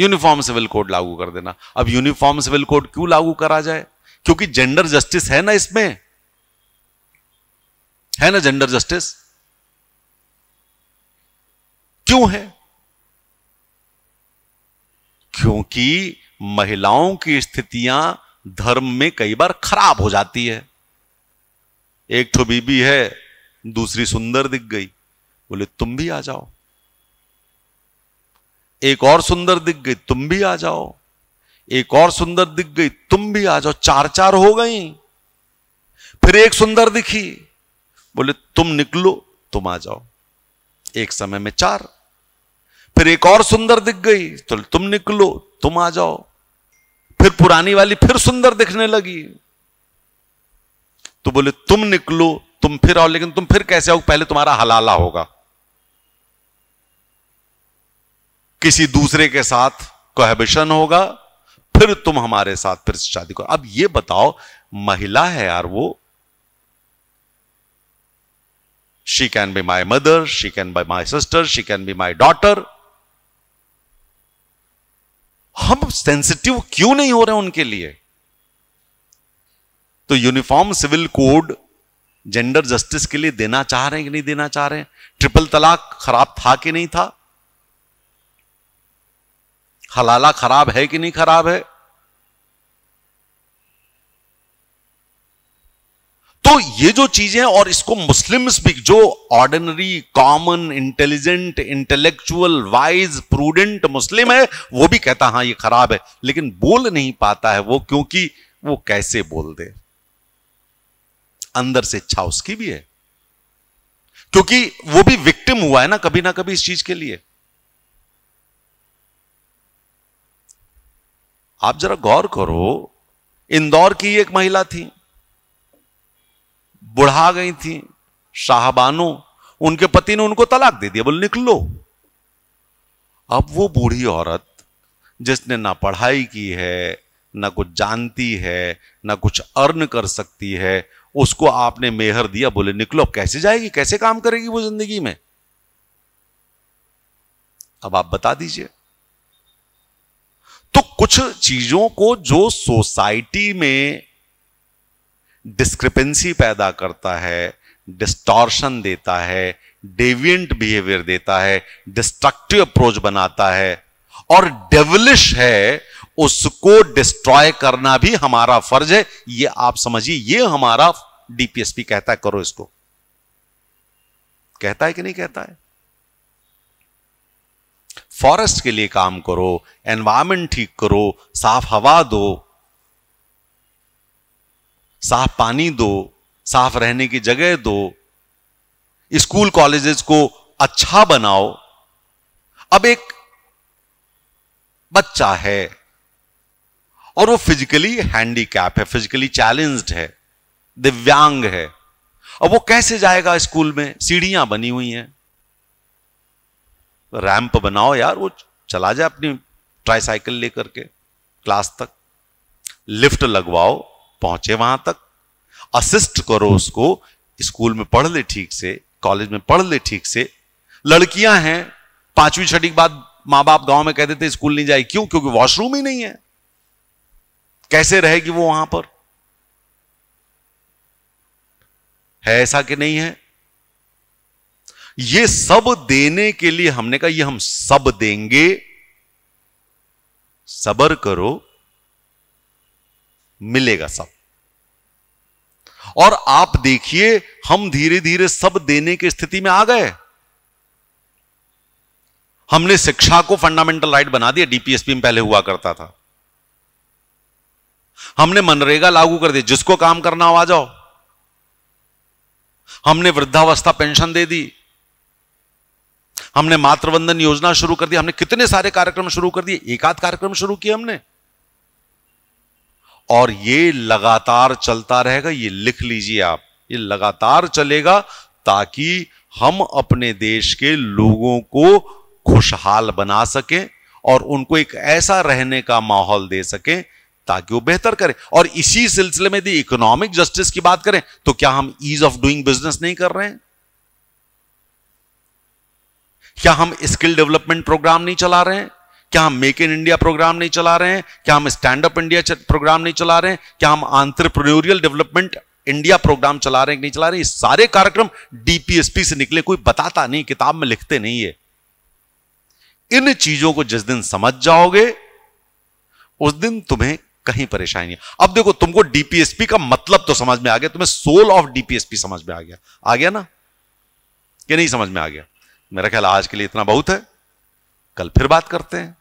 uniform civil code लागू कर देना अब यूनिफॉर्म सिविल कोड क्यों लागू करा जाए क्योंकि जेंडर जस्टिस है ना इसमें है ना जेंडर जस्टिस क्यों है क्योंकि महिलाओं की स्थितियां धर्म में कई बार खराब हो जाती है एक ठो बीबी है दूसरी सुंदर दिख गई बोले तुम भी आ जाओ एक और सुंदर दिख गई तुम भी आ जाओ एक और सुंदर दिख गई तुम भी आ जाओ चार चार हो गई फिर एक सुंदर दिखी बोले तुम निकलो तुम आ जाओ एक समय में चार फिर एक और सुंदर दिख गई तो तुम निकलो तुम आ जाओ फिर पुरानी वाली फिर सुंदर दिखने लगी तो बोले तुम निकलो तुम फिर आओ लेकिन तुम फिर कैसे आओ पहले तुम्हारा हलाला होगा किसी दूसरे के साथ कोहबिशन होगा फिर तुम हमारे साथ फिर शादी करो अब ये बताओ महिला है यार वो she can be my mother she can be my sister she can be my daughter हम सेंसिटिव क्यों नहीं हो रहे उनके लिए तो uniform civil code gender justice के लिए देना चाह रहे हैं कि नहीं देना चाह रहे हैं ट्रिपल तलाक खराब था कि नहीं था हलाला खराब है कि नहीं खराब है तो ये जो चीजें और इसको मुस्लिम्स भी जो ordinary common intelligent intellectual wise prudent Muslim है वो भी कहता हां ये खराब है लेकिन बोल नहीं पाता है वो क्योंकि वो कैसे बोल दे अंदर से इच्छा उसकी भी है क्योंकि वो भी विक्टिम हुआ है ना कभी ना कभी इस चीज के लिए आप जरा गौर करो इंदौर की एक महिला थी बुढ़ा गई थी शाहबानो उनके पति ने उनको तलाक दे दिया बोले निकलो अब वो बूढ़ी औरत जिसने ना पढ़ाई की है ना कुछ जानती है ना कुछ अर्न कर सकती है उसको आपने मेहर दिया बोले निकलो अब कैसे जाएगी कैसे काम करेगी वो जिंदगी में अब आप बता दीजिए तो कुछ चीजों को जो सोसाइटी में डिस्क्रिपेंसी पैदा करता है डिस्टॉर्शन देता है डेविएंट बिहेवियर देता है डिस्ट्रक्टिव अप्रोच बनाता है और डेवलिश है उसको डिस्ट्रॉय करना भी हमारा फर्ज है ये आप समझिए ये हमारा डीपीएसपी कहता है करो इसको कहता है कि नहीं कहता है फॉरेस्ट के लिए काम करो एनवायरमेंट ठीक करो साफ हवा दो साफ पानी दो साफ रहने की जगह दो स्कूल कॉलेजेस को अच्छा बनाओ अब एक बच्चा है और वो फिजिकली हैंडीकैप है फिजिकली चैलेंज्ड है दिव्यांग है अब वो कैसे जाएगा स्कूल में सीढ़ियां बनी हुई हैं रैंप बनाओ यार वो चला जाए अपनी ट्राईसाइकिल लेकर के क्लास तक लिफ्ट लगवाओ पहुंचे वहां तक असिस्ट करो उसको स्कूल में पढ़ ले ठीक से कॉलेज में पढ़ ले ठीक से लड़कियां हैं पांचवी छठी के बाद मां बाप गांव में कह देते स्कूल नहीं जाए क्यों क्योंकि वॉशरूम ही नहीं है कैसे रहेगी वो वहां पर है ऐसा कि नहीं है ये सब देने के लिए हमने कहा ये हम सब देंगे सबर करो मिलेगा सब और आप देखिए हम धीरे धीरे सब देने की स्थिति में आ गए हमने शिक्षा को फंडामेंटल राइट बना दिया डीपीएसपी में पहले हुआ करता था हमने मनरेगा लागू कर दिया जिसको काम करना हो आ जाओ हमने वृद्धावस्था पेंशन दे दी हमने मातृवंदन योजना शुरू कर दी हमने कितने सारे कार्यक्रम शुरू कर दिए एक आध कार्यक्रम शुरू किए हमने और ये लगातार चलता रहेगा ये लिख लीजिए आप ये लगातार चलेगा ताकि हम अपने देश के लोगों को खुशहाल बना सके और उनको एक ऐसा रहने का माहौल दे सके ताकि वो बेहतर करें और इसी सिलसिले में यदि इकोनॉमिक जस्टिस की बात करें तो क्या हम ईज ऑफ डूइंग बिजनेस नहीं कर रहे हैं क्या हम स्किल डेवलपमेंट प्रोग्राम नहीं चला रहे हैं क्या हम मेक इन इंडिया प्रोग्राम नहीं चला रहे हैं क्या हम स्टैंड अप इंडिया प्रोग्राम नहीं चला रहे हैं क्या हम आंट्रप्रन्योरियल डेवलपमेंट इंडिया प्रोग्राम चला रहे हैं कि नहीं चला रहे हैं सारे कार्यक्रम डीपीएसपी से निकले कोई बताता नहीं किताब में लिखते नहीं है इन चीजों को जिस दिन समझ जाओगे उस दिन तुम्हें कहीं परेशानी है अब देखो तुमको डीपीएसपी का मतलब तो समझ में आ गया तुम्हें सोल ऑफ डीपीएसपी समझ में आ गया आ गया ना कि नहीं समझ में आ गया मेरा ख्याल आज के लिए इतना बहुत है कल फिर बात करते हैं